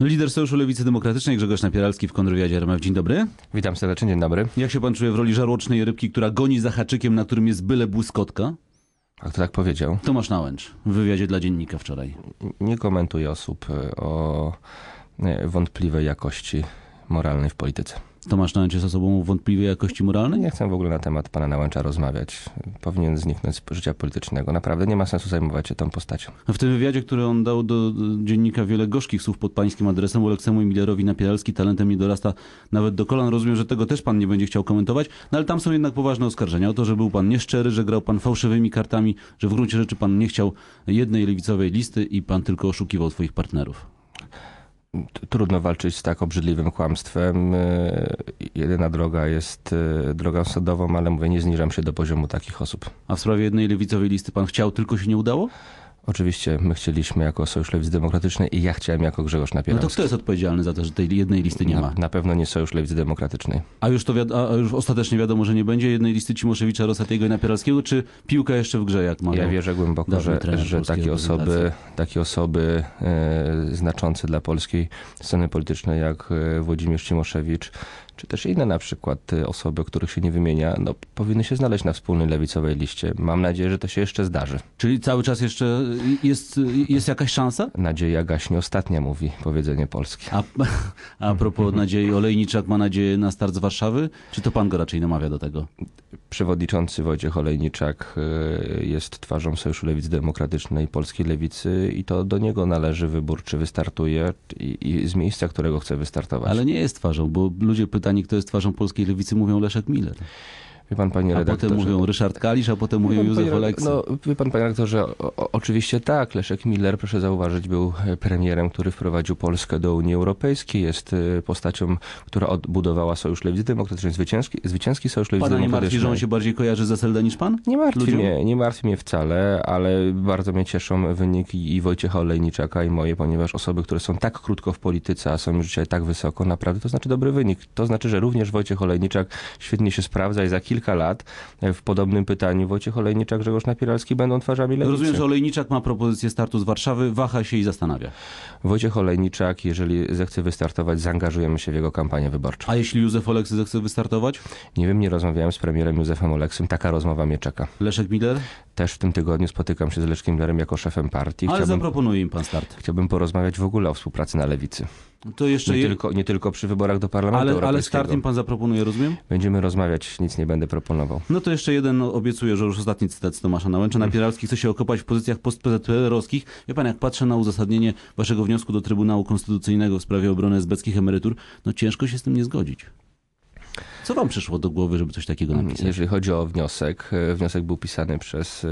No, lider Sojuszu Lewicy Demokratycznej Grzegorz Napieralski w kontrwywiadzie RMF. Dzień dobry. Witam serdecznie, dzień dobry. Jak się pan czuje w roli żarłocznej rybki, która goni za haczykiem, na którym jest byle błyskotka? A kto tak powiedział? Tomasz Nałęcz w wywiadzie dla Dziennika wczoraj. Nie komentuję osób e, o e, wątpliwej jakości moralnej w polityce. Tomasz Nałęcz jest osobą wątpliwej jakości moralnej? Nie chcę w ogóle na temat pana Nałęcza rozmawiać. Powinien zniknąć z życia politycznego. Naprawdę nie ma sensu zajmować się tą postacią. W tym wywiadzie, który on dał do dziennika wiele gorzkich słów pod pańskim adresem, Oleksemu Millerowi Napielski talentem nie dorasta nawet do kolan. Rozumiem, że tego też pan nie będzie chciał komentować, no ale tam są jednak poważne oskarżenia o to, że był pan nieszczery, że grał pan fałszywymi kartami, że w gruncie rzeczy pan nie chciał jednej lewicowej listy i pan tylko oszukiwał swoich partnerów trudno walczyć z tak obrzydliwym kłamstwem. Y, jedyna droga jest y, drogą sądową, ale mówię, nie zniżam się do poziomu takich osób. A w sprawie jednej lewicowej listy pan chciał, tylko się nie udało? Oczywiście my chcieliśmy jako Sojusz Lewicy Demokratycznej i ja chciałem jako Grzegorz Napieralski. No to kto jest odpowiedzialny za to, że tej jednej listy nie ma? Na, pewno nie Sojusz Lewicy Demokratycznej. A już, to wiad- a już ostatecznie wiadomo, że nie będzie jednej listy Cimoszewicza, Rosatiego i Napieralskiego, czy piłka jeszcze w grze, jak mają? Ja wierzę głęboko, że, że takie, osoby, takie osoby e, znaczące dla polskiej sceny politycznej jak e, Włodzimierz Cimoszewicz czy też inne na przykład y, osoby, których się nie wymienia, no, powinny się znaleźć na wspólnej lewicowej liście. Mam nadzieję, że to się jeszcze zdarzy. Czyli cały czas jeszcze y, jest, y, jest jakaś szansa? Nadzieja gaśnie ostatnia, mówi powiedzenie polskie. A, a propos nadziei, Olejniczak ma nadzieję na start z Warszawy? Czy to pan go raczej namawia do tego? Przewodniczący Wojciech Olejniczak jest twarzą Sojuszu Lewicy Demokratycznej Polskiej Lewicy i to do niego należy wybór, czy wystartuje i, i z miejsca, którego chce wystartować. Ale nie jest twarzą, bo ludzie pytają, Titanic kto jest twarzą polskiej lewicy, mówią Leszek Miller. Wie pan, panie redaktorze. A potem mówią Ryszard Kalisz, a potem mówią Józef Oleksy. No, wie pan, panie redaktorze, o, oczywiście tak. Leszek Miller, proszę zauważyć, był premierem, który wprowadził Polskę do Unii Europejskiej. Jest y, postacią, która odbudowała Sojusz Lewicy Demokratycznej, zwycięski, zwycięski Sojusz Lewicy Pana nie martwi, że on się bardziej kojarzy z SLD niż pan? Nie martwi Ludziom? mnie, nie martwi mnie wcale, ale bardzo mnie cieszą wyniki i Wojciecha Olejniczaka i moje, ponieważ osoby, które są tak krótko w polityce, a są już dzisiaj tak wysoko, naprawdę to znaczy dobry wynik. To znaczy, że również Wojciech Olejniczak świetnie się sprawdza i za kilka kilka lat e, w podobnym pytaniu Wojciech Olejniczak, Grzegorz Napieralski będą twarzami lewicy. Rozumiem, że Olejniczak ma propozycję startu z Warszawy, waha się i zastanawia. Wojciech Olejniczak, jeżeli zechce wystartować, zaangażujemy się w jego kampanię wyborczą. A jeśli Józef Oleksy zechce wystartować? Nie wiem, nie rozmawiałem z premierem Józefem Oleksym. Taka rozmowa mnie czeka. Leszek Miller? Też w tym tygodniu spotykam się z Leszkiem Millerem jako szefem partii. Ale zaproponuję im pan start. Chciałbym porozmawiać w ogóle o współpracy na lewicy. To jeszcze nie, je... tylko, nie tylko przy wyborach do Parlamentu ale, Europejskiego. Ale start pan zaproponuje, rozumiem? Będziemy rozmawiać, nic nie będę proponował. No to jeszcze jeden obiecuję, że już ostatni cytat z Tomasza Nałęcza. Napieralski mhm. chce się okopać w pozycjach postpZPR-owskich. Wie pan, jak patrzę na uzasadnienie waszego wniosku do Trybunału Konstytucyjnego w sprawie obrony zbeckich emerytur, no ciężko się z tym nie zgodzić. Co wam przyszło do głowy, żeby coś takiego mm, napisać? Jeżeli chodzi o wniosek, e, wniosek był pisany przez e,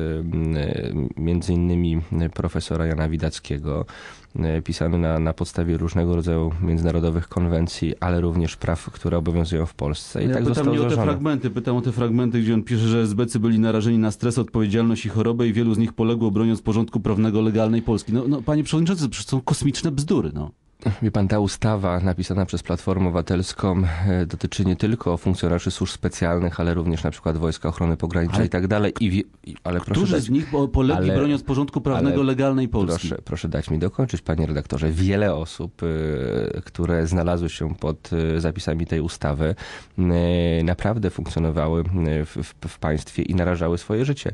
e, między innymi profesora Jana Widackiego, pisany na, na podstawie różnego rodzaju międzynarodowych konwencji, ale również praw, które obowiązują w Polsce. I no ja tak pytam został nie o te fragmenty, pytam o te fragmenty, gdzie on pisze, że SBC byli narażeni na stres, odpowiedzialność i chorobę i wielu z nich poległo broniąc porządku prawnego legalnej Polski. No, no panie przewodniczący, to są kosmiczne bzdury, no. Wie pan, ta ustawa napisana przez Platformę Obywatelską e, dotyczy nie tylko funkcjonariuszy służb specjalnych, ale również na przykład Wojska Ochrony Pogranicza ale, i tak dalej. I, i ale którzy dać, z nich polegli broniąc porządku prawnego ale, legalnej Polski? Proszę, proszę dać mi dokończyć, panie redaktorze. Wiele osób, e, które znalazły się pod e, zapisami tej ustawy, naprawdę funkcjonowały w, w, w państwie i narażały swoje życie.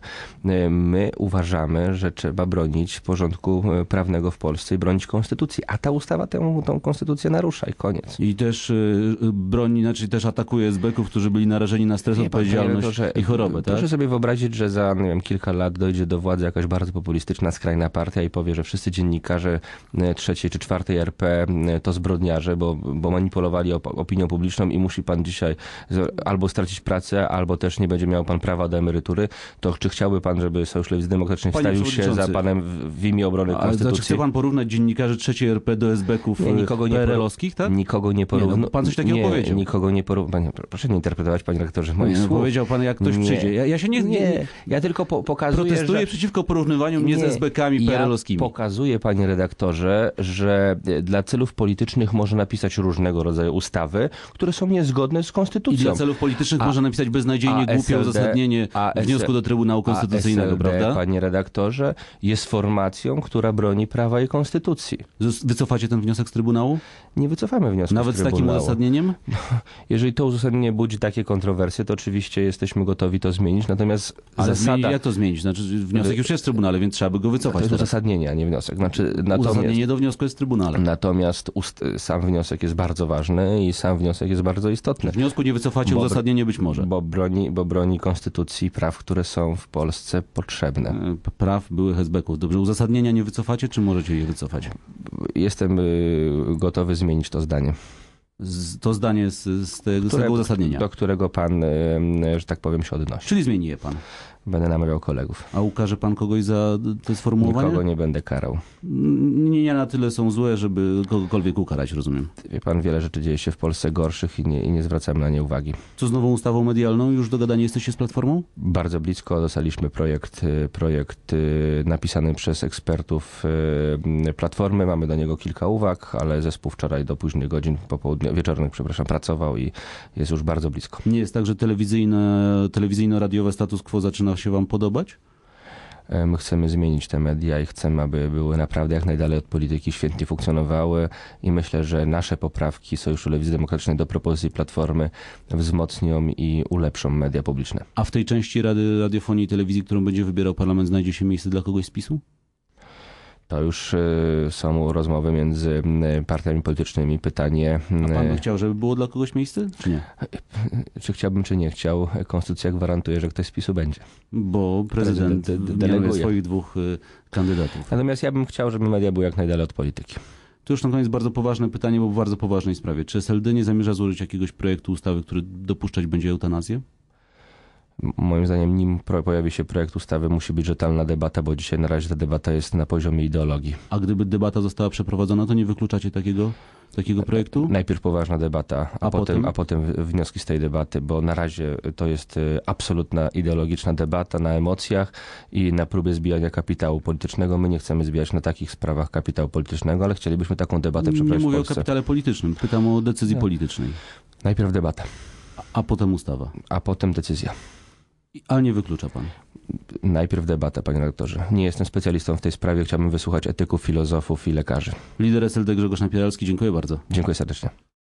My uważamy, że trzeba bronić porządku prawnego w Polsce i bronić konstytucji, a ta ustawa temu tą konstytucję narusza i koniec. I też y, y broni, znaczy też atakuje SBK-ów, którzy byli narażeni na stres, Wie odpowiedzialność to, i chorobę. Tak? Proszę sobie wyobrazić, że za nie wiem, kilka lat dojdzie do władzy jakaś bardzo populistyczna, skrajna partia i powie, że wszyscy dziennikarze y, trzeciej czy czwartej RP y, to zbrodniarze, bo, bo manipulowali op opinią publiczną i musi pan dzisiaj albo stracić pracę, albo też nie będzie miał pan prawa do emerytury. To czy chciałby pan, żeby Sojusz Lewicy Demokratyczny wstawił się za panem w, w imię obrony konstytucji? Ale znaczy, chce pan porównać dziennikarzy trzeciej RP do SBK? polityków nie, e, nikogo nie PRL-owskich, tak? Nikogo nie No, pan coś takiego nie, powiedział. Nikogo nie porównał. Proszę nie interpretować, panie rektorze, moich no, słów. Powiedział pan, jak ktoś nie. przyjdzie. Ja, ja się nie, nie, Ja tylko po, pokazuję, Protestuję że... przeciwko porównywaniu mnie nie, zbekami SBK-ami PRL-owskimi. Ja pokazuję, panie redaktorze, że e, dla celów politycznych może napisać różnego rodzaju ustawy, które są niezgodne z konstytucją. I dla celów politycznych a, może napisać beznadziejnie głupie SLD, uzasadnienie wniosku do Trybunału Konstytucyjnego, SLD, prawda? panie redaktorze, jest formacją, która broni prawa i konstytucji. Wycofacie ten wniosek? wniosek z Trybunału? Nie wycofamy wniosku Nawet z, z takim uzasadnieniem? Jeżeli to uzasadnienie budzi takie kontrowersje, to oczywiście jesteśmy gotowi to zmienić, natomiast Ale zasada... jak to zmienić? Znaczy wniosek już jest w Trybunale, więc trzeba by go wycofać. To jest uzasadnienie, a nie wniosek. Znaczy, natomiast... Uzasadnienie do wniosku jest w Trybunale. Natomiast ust... sam wniosek jest bardzo ważny i sam wniosek jest bardzo istotny. Wniosku nie wycofacie, bo... uzasadnienie być może. Bo broni, bo broni konstytucji praw, które są w Polsce potrzebne. E, praw byłych hezbeków. Dobrze, uzasadnienia nie wycofacie, czy możecie je wycofać? jestem y, gotowy zmienić to zdanie to zdanie z, z, z tego uzasadnienia. Do którego pan, że tak powiem, się odnosi. Czyli zmieni je pan. Będę namawiał kolegów. A ukaże pan kogoś za te sformułowanie? Nikogo nie będę karał. Nie na tyle są złe, żeby kogokolwiek ukarać, rozumiem. Wie pan, wiele rzeczy dzieje się w Polsce gorszych i nie, i nie zwracamy na nie uwagi. Co z nową ustawą medialną? Już dogadani jesteście z Platformą? Bardzo blisko. Dostaliśmy projekt, y, projekt y, napisany przez ekspertów y, Platformy. Mamy do niego kilka uwag, ale zespół wczoraj do późnych godzin południu wieczornych, przepraszam, pracował i jest już bardzo blisko. Nie jest tak, że telewizyjno-radiowe status quo zaczyna się wam podobać? E, my chcemy zmienić te media i chcemy, aby były naprawdę jak najdalej od polityki, świetnie funkcjonowały i myślę, że nasze poprawki Sojuszu Lewicy Demokratycznej do propozycji Platformy wzmocnią i ulepszą media publiczne. A w tej części Rady Radiofonii i Telewizji, którą będzie wybierał parlament, znajdzie się miejsce dla kogoś z PiSu? No już e, są rozmowy między partiami politycznymi. Pytanie... A pan by chciał, żeby było dla kogoś miejsce, czy nie? E, czy chciałbym, czy nie chciał? Konstytucja gwarantuje, że ktoś z PiSu będzie. Bo prezydent, prezydent deleguje swoich dwóch e, kandydatów. Natomiast ja bym chciał, żeby media były jak najdalej od polityki. To już na koniec bardzo poważne pytanie, bo w bardzo poważnej sprawie. Czy SLD nie zamierza złożyć jakiegoś projektu ustawy, który dopuszczać będzie eutanazję? Moim zdaniem, nim pojawi się projekt ustawy, musi być rzetelna debata, bo dzisiaj na razie ta debata jest na poziomie ideologii. A gdyby debata została przeprowadzona, to nie wykluczacie takiego takiego projektu? Najpierw poważna debata, a, a potem, potem, a potem wnioski z tej debaty, bo na razie to jest y, absolutna ideologiczna debata na emocjach i na próbie zbijania kapitału politycznego. My nie chcemy zbijać na takich sprawach kapitału politycznego, ale chcielibyśmy taką debatę przeprowadzić. Nie mówię o kapitale politycznym, pytam o decyzji no. politycznej. Najpierw debata. a potem ustawa. A potem decyzja. Ale nie wyklucza pan. Najpierw debata, panie redaktorze. Nie jestem specjalistą w tej sprawie. Chciałbym wysłuchać etyków, filozofów i lekarzy. Lider SLD Grzegorz Napieralski, dziękuję bardzo. Dziękuję serdecznie.